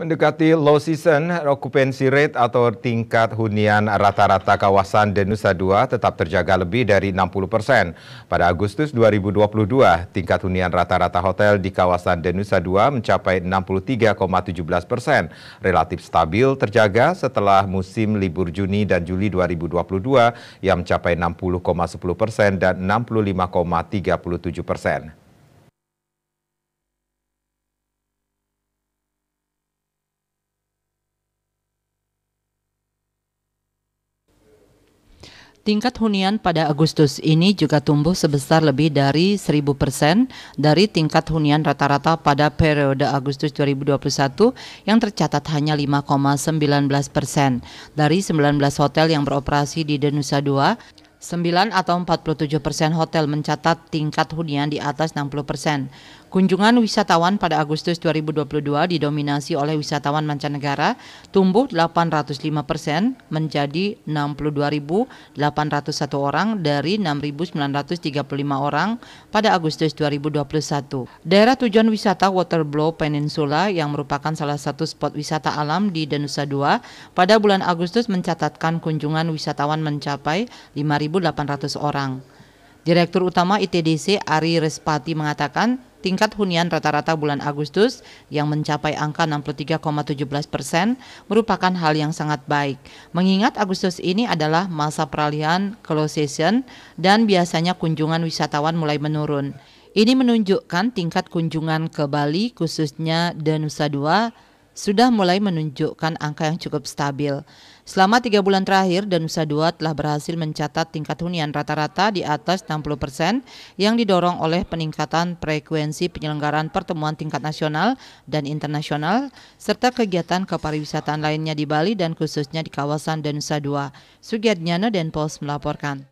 Mendekati low season, occupancy rate atau tingkat hunian rata-rata kawasan Denusa II tetap terjaga lebih dari 60 persen. Pada Agustus 2022, tingkat hunian rata-rata hotel di kawasan Denusa II mencapai 63,17 persen. Relatif stabil terjaga setelah musim libur Juni dan Juli 2022 yang mencapai 60,10 persen dan 65,37 persen. Tingkat hunian pada Agustus ini juga tumbuh sebesar lebih dari 1000 persen dari tingkat hunian rata-rata pada periode Agustus 2021 yang tercatat hanya 5,19 persen. Dari 19 hotel yang beroperasi di Denusa II, 9 atau 47 persen hotel mencatat tingkat hunian di atas 60 persen. Kunjungan wisatawan pada Agustus 2022 didominasi oleh wisatawan mancanegara, tumbuh 805 persen menjadi 62.801 orang dari 6.935 orang pada Agustus 2021. Daerah tujuan wisata Waterblow Peninsula yang merupakan salah satu spot wisata alam di Danusa II pada bulan Agustus mencatatkan kunjungan wisatawan mencapai 5.800 orang. Direktur Utama ITDC Ari Respati mengatakan Tingkat hunian rata-rata bulan Agustus yang mencapai angka 63,17 persen merupakan hal yang sangat baik. Mengingat Agustus ini adalah masa peralihan close season dan biasanya kunjungan wisatawan mulai menurun. Ini menunjukkan tingkat kunjungan ke Bali khususnya dan Nusa Dua sudah mulai menunjukkan angka yang cukup stabil. Selama tiga bulan terakhir, Danusa II telah berhasil mencatat tingkat hunian rata-rata di atas 60 persen yang didorong oleh peningkatan frekuensi penyelenggaraan pertemuan tingkat nasional dan internasional, serta kegiatan kepariwisataan lainnya di Bali dan khususnya di kawasan Danusa II. Sugiat Nyana dan Pos melaporkan.